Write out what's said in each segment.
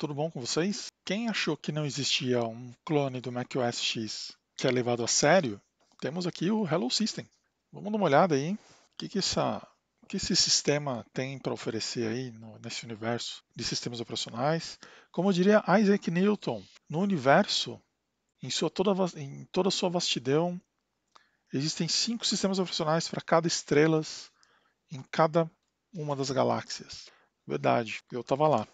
tudo bom com vocês? Quem achou que não existia um clone do macOS X que é levado a sério, temos aqui o Hello System. Vamos dar uma olhada aí, o que, que, essa, que esse sistema tem para oferecer aí no, nesse universo de sistemas operacionais. Como diria Isaac Newton, no universo, em, sua toda, em toda a sua vastidão, existem cinco sistemas operacionais para cada estrelas em cada uma das galáxias. Verdade, eu estava lá.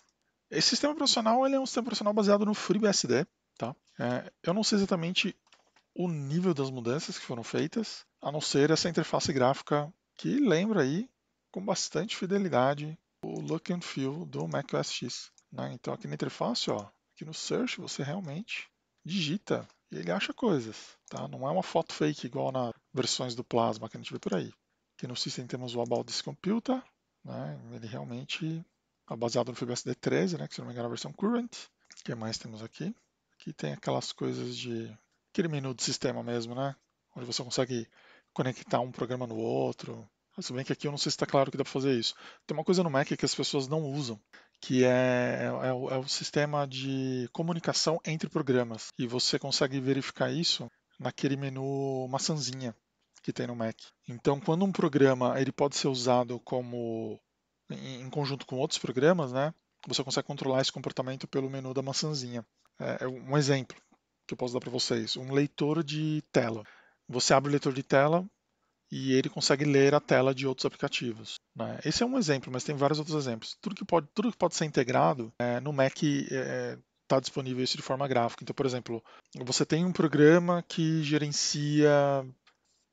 Esse sistema operacional ele é um sistema operacional baseado no FreeBSD. Tá? É, eu não sei exatamente o nível das mudanças que foram feitas, a não ser essa interface gráfica que lembra aí com bastante fidelidade o look and feel do macOS X. Né? Então aqui na interface, ó, aqui no search você realmente digita e ele acha coisas, tá? Não é uma foto fake igual nas versões do Plasma que a gente vê por aí. Aqui no System temos o About This Computer, né? Ele realmente ah, baseado no FreeBSD 13, né, que se não me engano é a versão current. O que mais temos aqui? Aqui tem aquelas coisas de aquele menu do sistema mesmo, né? Onde você consegue conectar um programa no outro. Ah, se bem que aqui eu não sei se está claro que dá para fazer isso. Tem uma coisa no Mac que as pessoas não usam, que é, é, é, o, é o sistema de comunicação entre programas. E você consegue verificar isso naquele menu maçãzinha que tem no Mac. Então, quando um programa ele pode ser usado como em conjunto com outros programas, né? Você consegue controlar esse comportamento pelo menu da maçãzinha. É, é um exemplo que eu posso dar para vocês. Um leitor de tela. Você abre o leitor de tela e ele consegue ler a tela de outros aplicativos. Né? Esse é um exemplo, mas tem vários outros exemplos. Tudo que pode, tudo que pode ser integrado é, no Mac está é, é tá disponível isso de forma gráfica. Então, por exemplo, você tem um programa que gerencia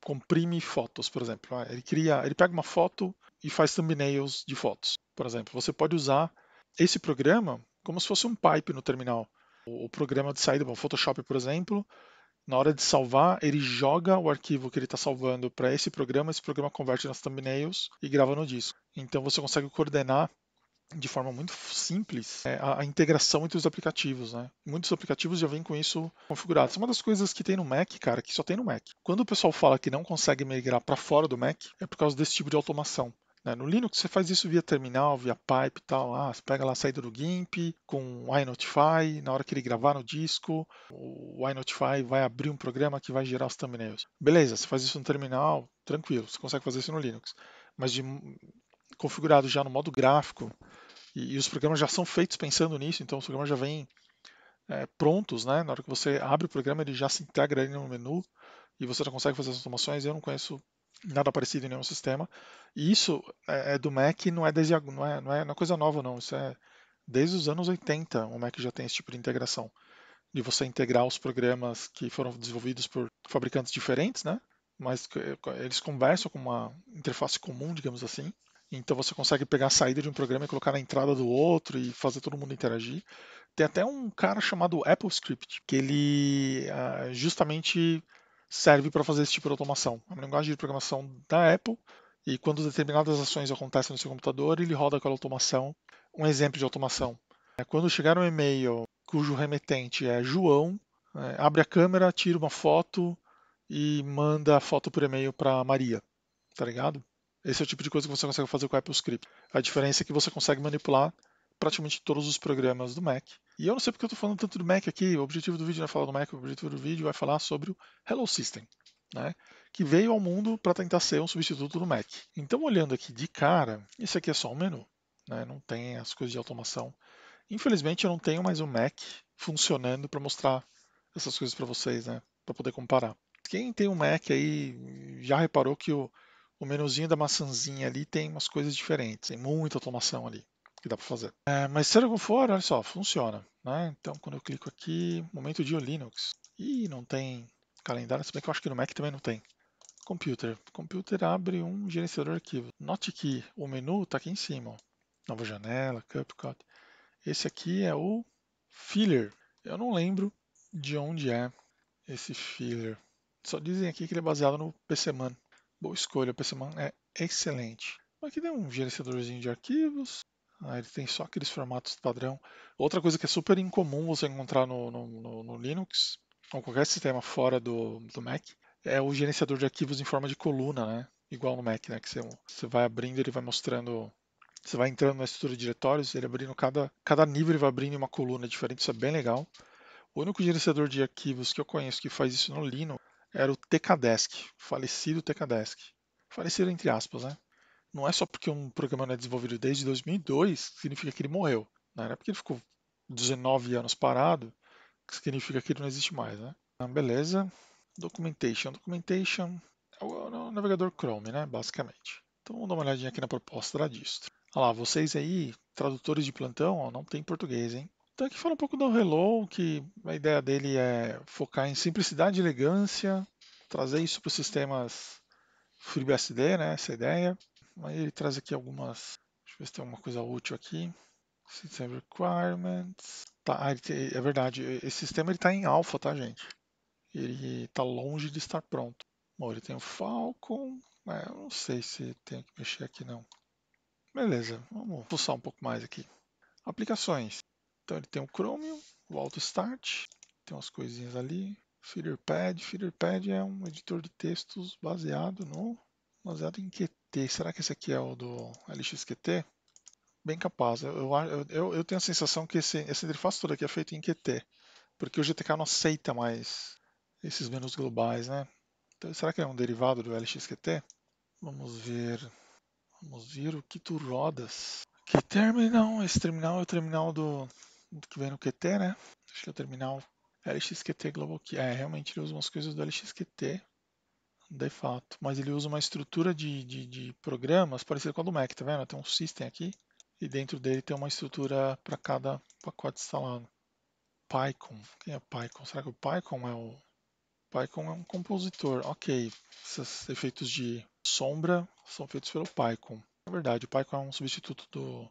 comprime fotos, por exemplo. Ah, ele cria, ele pega uma foto e faz thumbnails de fotos. Por exemplo, você pode usar esse programa como se fosse um pipe no terminal. O programa de saída, bom, Photoshop, por exemplo, na hora de salvar, ele joga o arquivo que ele está salvando para esse programa, esse programa converte nas thumbnails e grava no disco. Então você consegue coordenar de forma muito simples é, a, integração entre os aplicativos, né? Muitos aplicativos já vêm com isso configurado. Isso é uma das coisas que tem no Mac, cara, que só tem no Mac. Quando o pessoal fala que não consegue migrar para fora do Mac, é por causa desse tipo de automação. Né? No Linux você faz isso via terminal, via pipe e tal. Ah, você pega lá a saída do GIMP com o iNotify, na hora que ele gravar no disco, o iNotify vai abrir um programa que vai gerar os thumbnails. Beleza, você faz isso no terminal, tranquilo, você consegue fazer isso no Linux. Mas de, configurado já no modo gráfico, e, e, os programas já são feitos pensando nisso, então os programas já vêm é, prontos, né? Na hora que você abre o programa, ele já se integra ali no menu e você já consegue fazer as automações. Eu não conheço nada parecido em nenhum sistema. E isso é, é do Mac, não é, desde, não, é, não, é, não é coisa nova, não. Isso é desde os anos 80 o Mac já tem esse tipo de integração. De você integrar os programas que foram desenvolvidos por fabricantes diferentes, né? Mas eles conversam com uma interface comum, digamos assim. Então você consegue pegar a saída de um programa e colocar na entrada do outro e fazer todo mundo interagir. Tem até um cara chamado AppleScript, que ele ah, justamente serve para fazer esse tipo de automação. É uma linguagem de programação da Apple e quando determinadas ações acontecem no seu computador, ele roda aquela automação. Um exemplo de automação é quando chegar um e-mail cujo remetente é João, é, abre a câmera, tira uma foto e manda a foto por e-mail para Maria. Tá ligado? Esse é o tipo de coisa que você consegue fazer com o AppleScript. A diferença é que você consegue manipular praticamente todos os programas do Mac e eu não sei porque eu estou falando tanto do Mac aqui, o objetivo do vídeo não é falar do Mac, o objetivo do vídeo é falar sobre o Hello System, né? que veio ao mundo para tentar ser um substituto do Mac. Então, olhando aqui de cara, isso aqui é só um menu, né? não tem as coisas de automação. Infelizmente, eu não tenho mais o um Mac funcionando para mostrar essas coisas para vocês, né? para poder comparar. Quem tem um Mac aí já reparou que o, o menuzinho da maçãzinha ali tem umas coisas diferentes, tem muita automação ali que dá para fazer. É, mas seja como for, olha só, funciona. Né? Então quando eu clico aqui, momento de Linux. e não tem calendário, se bem que eu acho que no Mac também não tem. Computer. Computer abre um gerenciador de arquivos. Note que o menu está aqui em cima. Ó. Nova janela, CupCut. Esse aqui é o filler. Eu não lembro de onde é esse filler. Só dizem aqui que ele é baseado no PCMan. Boa escolha, o PCMan é excelente. Aqui tem um gerenciadorzinho de arquivos. Ah, ele tem só aqueles formatos padrão. Outra coisa que é super incomum você encontrar no, no, no, no Linux, ou qualquer sistema fora do, do Mac, é o gerenciador de arquivos em forma de coluna, né? Igual no Mac, né? Que você, você vai abrindo, ele vai mostrando. Você vai entrando na estrutura de diretórios, ele abrindo cada, cada nível, ele vai abrindo uma coluna diferente, isso é bem legal. O único gerenciador de arquivos que eu conheço que faz isso no Linux era o TKDesk, falecido TKDesk. Falecido entre aspas, né? não é só porque um programa não é desenvolvido desde 2002 que significa que ele morreu. Né? Não é porque ele ficou 19 anos parado que significa que ele não existe mais. Né? Ah, beleza. Documentation. Documentation é, é o navegador Chrome, né? basicamente. Então vamos dar uma olhadinha aqui na proposta da distro. Olha lá, vocês aí, tradutores de plantão, ó, não tem português, hein? Então aqui fala um pouco do Hello, que a ideia dele é focar em simplicidade e elegância, trazer isso para os sistemas FreeBSD, né, essa é ideia. Aí ele traz aqui algumas. Deixa eu ver se tem alguma coisa útil aqui. System Requirements. Tá, ah, é verdade, esse sistema está em alpha, tá, gente? Ele está longe de estar pronto. Bom, ele tem o Falcon. É, eu não sei se tenho que mexer aqui, não. Beleza, vamos pulsar um pouco mais aqui. Aplicações. Então ele tem o Chromium, o Auto Start, tem umas coisinhas ali. Feederpad, Feederpad é um editor de textos baseado no baseado em que LXQT. Será que esse aqui é o do LXQT? Bem capaz. Eu, eu, eu, tenho a sensação que esse, interface toda aqui é feito em Qt, porque o GTK não aceita mais esses menus globais, né? Então, será que é um derivado do LXQT? Vamos ver. Vamos ver o que tu rodas. Que terminal? Esse terminal é o terminal do, do que vem no QT, né? Acho que é o terminal LXQT Global Key. É, realmente ele usa umas coisas do LXQT de fato. Mas ele usa uma estrutura de, de, de programas parecida com a do Mac, tá vendo? Tem um system aqui e dentro dele tem uma estrutura para cada pacote instalado. PyCon, quem é PyCon? Será que o PyCon é o... PyCon é um compositor, ok. Esses efeitos de sombra são feitos pelo PyCon. Na verdade, o PyCon é um substituto do...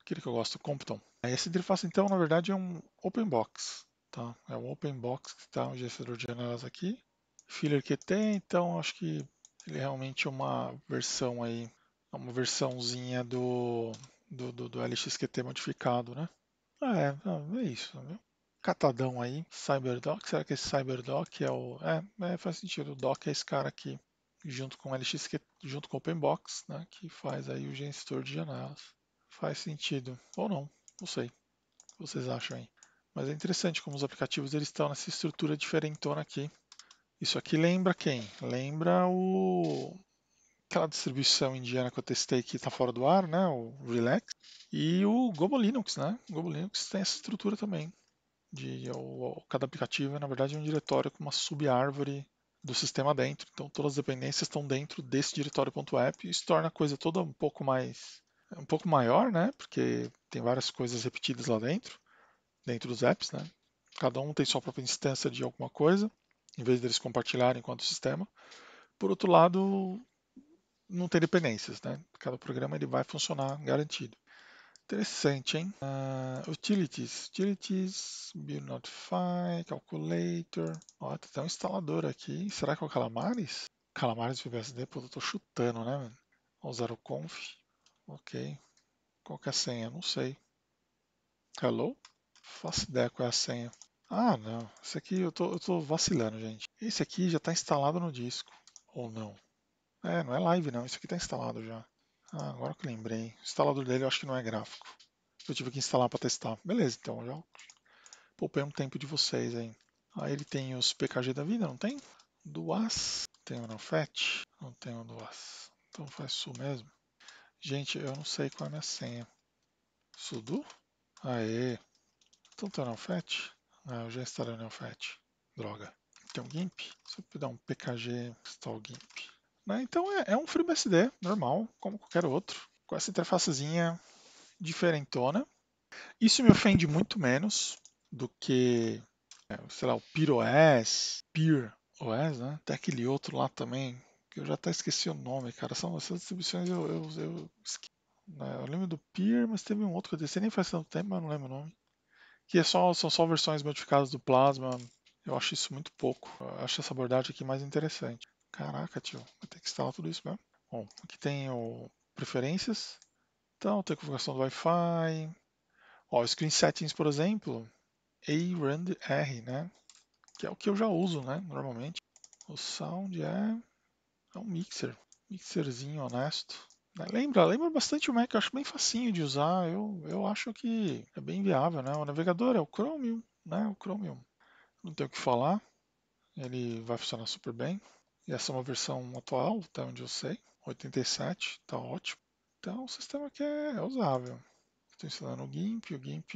aquele que eu gosto, Compton. Essa interface, então, na verdade, é um open box. Tá? É um open box que está um gerenciador de janelas aqui filler QT, então acho que ele é realmente uma versão aí, uma versãozinha do, do, do, do LXQT modificado, né? Ah, é, ah, é isso, viu? Catadão aí, Cyberdoc, será que esse Cyberdoc é o... É, é, faz sentido, o Doc é esse cara aqui, junto com o LXQT, junto com o OpenBox, né? Que faz aí o gestor de janelas. Faz sentido, ou não, não sei. O que vocês acham aí? Mas é interessante como os aplicativos eles estão nessa estrutura diferentona aqui. Isso aqui lembra quem? Lembra o aquela distribuição indiana que eu testei que está fora do ar, né? O Relax e o Gobo Linux, né? O Gobo Linux tem essa estrutura também. De, o, cada aplicativo é na verdade um diretório com uma subárvore do sistema dentro. Então todas as dependências estão dentro desse diretório.app. Isso torna a coisa toda um pouco mais um pouco maior, né? Porque tem várias coisas repetidas lá dentro, dentro dos apps, né? Cada um tem sua própria instância de alguma coisa em vez deles compartilharem enquanto sistema. Por outro lado, não tem dependências, né? Cada programa ele vai funcionar garantido. Interessante, hein? Uh, utilities, utilities, buildnotify, calculator. Ó, tem até um instalador aqui. Será que é o Calamares? Calamares VBSD? Pô, eu tô chutando, né, mano? Vou usar o conf. Ok. Qual que é a senha? Não sei. Hello? Faço ideia qual é a senha. Ah, não. Isso aqui eu tô, eu tô vacilando, gente. Esse aqui já tá instalado no disco. Ou não? É, não é live não. Isso aqui tá instalado já. Ah, agora que lembrei. O instalador dele eu acho que não é gráfico. Eu tive que instalar para testar. Beleza, então. Já poupei um tempo de vocês aí. Aí ele tem os PKG da vida, não tem? Do AS. Tem o NoFet? Não tem o do AS. Então faz su mesmo. Gente, eu não sei qual é a minha senha. Sudo? Aê. Então tem o NoFet? Ah, eu já instalei o Neofetch, Droga. Tem um GIMP? Se eu dar um pkg install GIMP. Né? Então é, é um FreeBSD normal, como qualquer outro, com essa interfacezinha diferentona. Isso me ofende muito menos do que, é, sei lá, o PeerOS, OS, né? Até aquele outro lá também, que eu já até esqueci o nome, cara. São essas distribuições eu, eu, eu esqueci. Né, eu lembro do Peer, mas teve um outro que eu desci nem faz tanto tempo, mas não lembro o nome que é só, são só versões modificadas do Plasma. Eu acho isso muito pouco. Eu acho essa abordagem aqui mais interessante. Caraca, tio, vai ter que instalar tudo isso mesmo. Bom, aqui tem o preferências. Então, tem a configuração do Wi-Fi. Ó, Screen Settings, por exemplo, ARAND R, né? Que é o que eu já uso, né? Normalmente. O sound é, é um mixer. Mixerzinho honesto. Lembra, lembra bastante o Mac, eu acho bem facinho de usar. Eu, eu acho que é bem viável, né? O navegador é o Chromium, né? O Chromium. Não tem o que falar. Ele vai funcionar super bem. E essa é uma versão atual, até onde eu sei. 87, tá ótimo. Então o sistema aqui é, é usável. Estou instalando o GIMP, o GIMP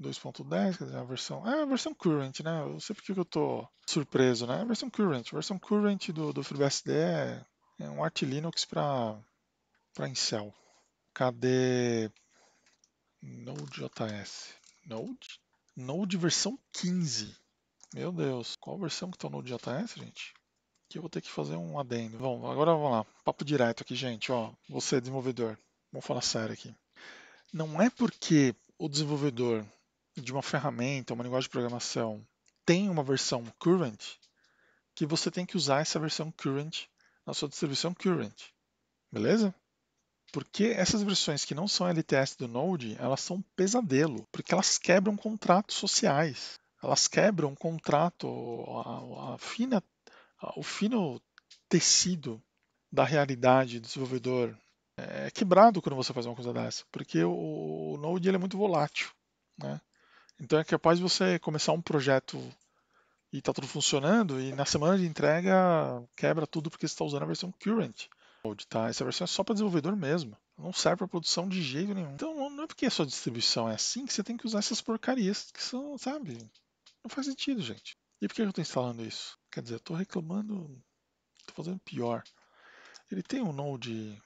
2.10, quer dizer, a versão. É a versão current, né? Eu sei porque eu tô surpreso, né? A versão current. A versão current do, do FreeBSD é, é um Arch Linux para para Incel. Cadê Node.js? Node? Node versão 15. Meu Deus, qual versão que está o Node.js, gente? Que eu vou ter que fazer um adendo. Bom, agora vamos lá. Papo direto aqui, gente. Ó, você desenvolvedor, vamos falar sério aqui. Não é porque o desenvolvedor de uma ferramenta, uma linguagem de programação, tem uma versão current que você tem que usar essa versão current na sua distribuição current. Beleza? Porque essas versões que não são LTS do Node, elas são um pesadelo, porque elas quebram contratos sociais. Elas quebram o contrato, a, a fina, a, o fino tecido da realidade do desenvolvedor. É, é quebrado quando você faz uma coisa dessa, porque o, o Node ele é muito volátil. Né? Então é capaz de você começar um projeto e está tudo funcionando, e na semana de entrega quebra tudo porque você está usando a versão current tá? Essa versão é só para desenvolvedor mesmo. Não serve para produção de jeito nenhum. Então não é porque a sua distribuição é assim que você tem que usar essas porcarias que são, sabe? Não faz sentido, gente. E por que eu estou instalando isso? Quer dizer, eu estou reclamando, estou fazendo pior. Ele tem um Node,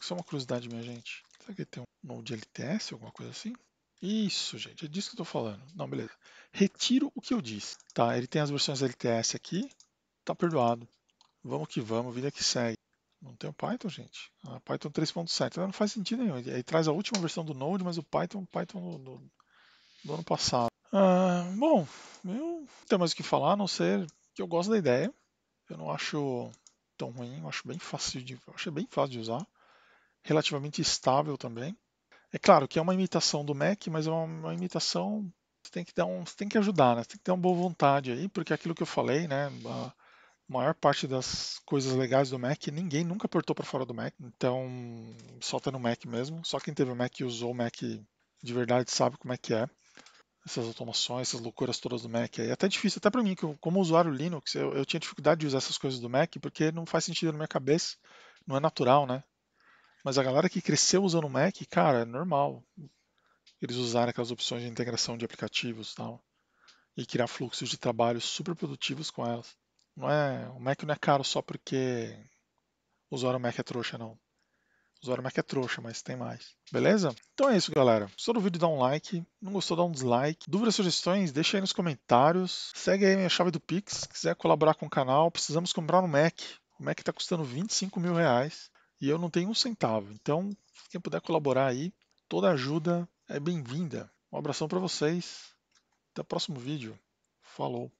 só é uma curiosidade minha, gente. Será que ele tem um Node LTS, alguma coisa assim? Isso, gente, é disso que eu estou falando. Não, beleza. Retiro o que eu disse, tá? Ele tem as versões LTS aqui, tá perdoado. Vamos que vamos, vida que segue. Não tem o Python, gente. A ah, Python 3.7. Não faz sentido nenhum. Aí traz a última versão do Node, mas o Python, Python do, do, do ano passado. Ah, bom, eu não tenho mais o que falar, a não ser que eu gosto da ideia. Eu não acho tão ruim, eu acho bem fácil de, achei bem fácil de usar. Relativamente estável também. É claro que é uma imitação do Mac, mas é uma, uma imitação você tem que dar um, tem que ajudar, né? Você tem que ter uma boa vontade aí, porque é aquilo que eu falei, né? A, ah, maior parte das coisas legais do Mac, ninguém nunca portou para fora do Mac. Então, só tá no Mac mesmo. Só quem teve o Mac e usou o Mac de verdade sabe como é que é. Essas automações, essas loucuras todas do Mac. É até difícil, até para mim, que eu, como usuário Linux, eu, eu tinha dificuldade de usar essas coisas do Mac porque não faz sentido na minha cabeça. Não é natural, né? Mas a galera que cresceu usando o Mac, cara, é normal eles usarem aquelas opções de integração de aplicativos e tal. E criar fluxos de trabalho super produtivos com elas. Não é, o Mac não é caro só porque o usuário Mac é trouxa, não. O usuário Mac é trouxa, mas tem mais. Beleza? Então é isso, galera. Gostou do vídeo, dá um like. Não gostou, dá um dislike. Dúvidas, sugestões, deixa aí nos comentários. Segue aí minha chave do Pix. Se quiser colaborar com o canal, precisamos comprar um Mac. O Mac está custando 25 mil reais e eu não tenho um centavo. Então, quem puder colaborar aí, toda ajuda é bem-vinda. Um abração para vocês. Até o próximo vídeo. Falou!